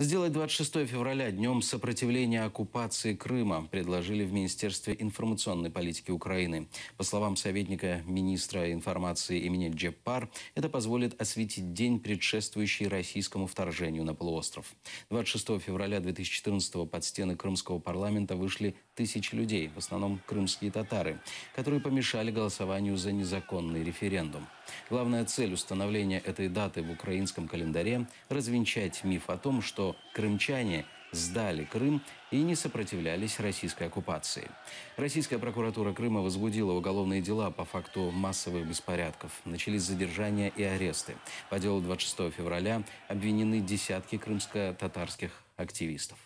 Сделать 26 февраля днем сопротивления оккупации Крыма предложили в Министерстве информационной политики Украины. По словам советника министра информации имени Джеппар, это позволит осветить день, предшествующий российскому вторжению на полуостров. 26 февраля 2014 под стены крымского парламента вышли тысячи людей, в основном крымские татары, которые помешали голосованию за незаконный референдум. Главная цель установления этой даты в украинском календаре – развенчать миф о том, что крымчане сдали Крым и не сопротивлялись российской оккупации. Российская прокуратура Крыма возбудила уголовные дела по факту массовых беспорядков. Начались задержания и аресты. По делу 26 февраля обвинены десятки крымско-татарских активистов.